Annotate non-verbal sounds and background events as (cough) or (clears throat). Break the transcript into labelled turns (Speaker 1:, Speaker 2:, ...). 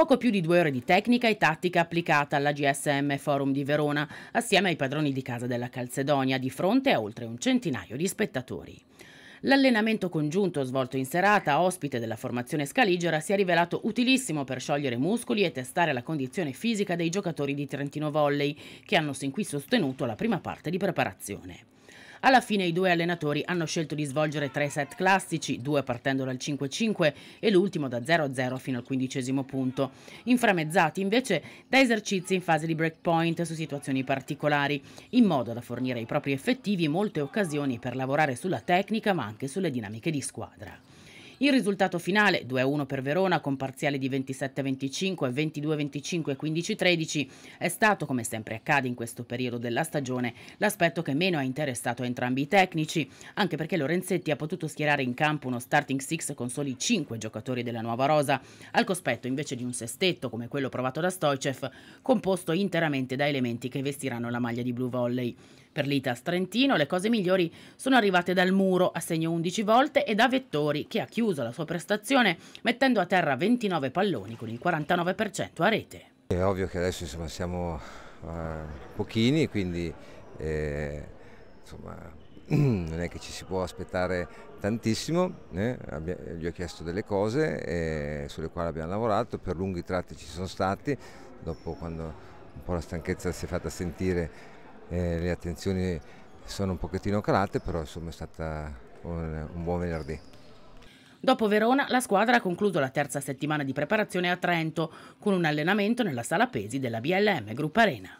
Speaker 1: Poco più di due ore di tecnica e tattica applicata alla GSM Forum di Verona, assieme ai padroni di casa della Calcedonia, di fronte a oltre un centinaio di spettatori. L'allenamento congiunto svolto in serata, ospite della formazione scaligera, si è rivelato utilissimo per sciogliere muscoli e testare la condizione fisica dei giocatori di Trentino Volley, che hanno sin qui sostenuto la prima parte di preparazione. Alla fine i due allenatori hanno scelto di svolgere tre set classici, due partendo dal 5-5 e l'ultimo da 0-0 fino al quindicesimo punto, inframezzati invece da esercizi in fase di breakpoint su situazioni particolari, in modo da fornire ai propri effettivi molte occasioni per lavorare sulla tecnica ma anche sulle dinamiche di squadra. Il risultato finale 2-1 per Verona con parziali di 27-25, 22-25 e 15-13 è stato, come sempre accade in questo periodo della stagione, l'aspetto che meno ha interessato entrambi i tecnici, anche perché Lorenzetti ha potuto schierare in campo uno starting six con soli 5 giocatori della nuova rosa, al cospetto invece di un sestetto come quello provato da Stoicev, composto interamente da elementi che vestiranno la maglia di Blue Volley. Per l'Itas Trentino le cose migliori sono arrivate dal Muro, a segno 11 volte, e da Vettori, che ha chiuso la sua prestazione mettendo a terra 29 palloni con il 49% a rete.
Speaker 2: È ovvio che adesso insomma, siamo uh, pochini, quindi eh, insomma, (clears throat) non è che ci si può aspettare tantissimo, eh? gli ho chiesto delle cose eh, sulle quali abbiamo lavorato, per lunghi tratti ci sono stati, dopo quando un po' la stanchezza si è fatta sentire eh, le attenzioni sono un pochettino calate, però insomma è stato un, un buon venerdì.
Speaker 1: Dopo Verona, la squadra ha concluso la terza settimana di preparazione a Trento con un allenamento nella sala pesi della BLM Group Arena.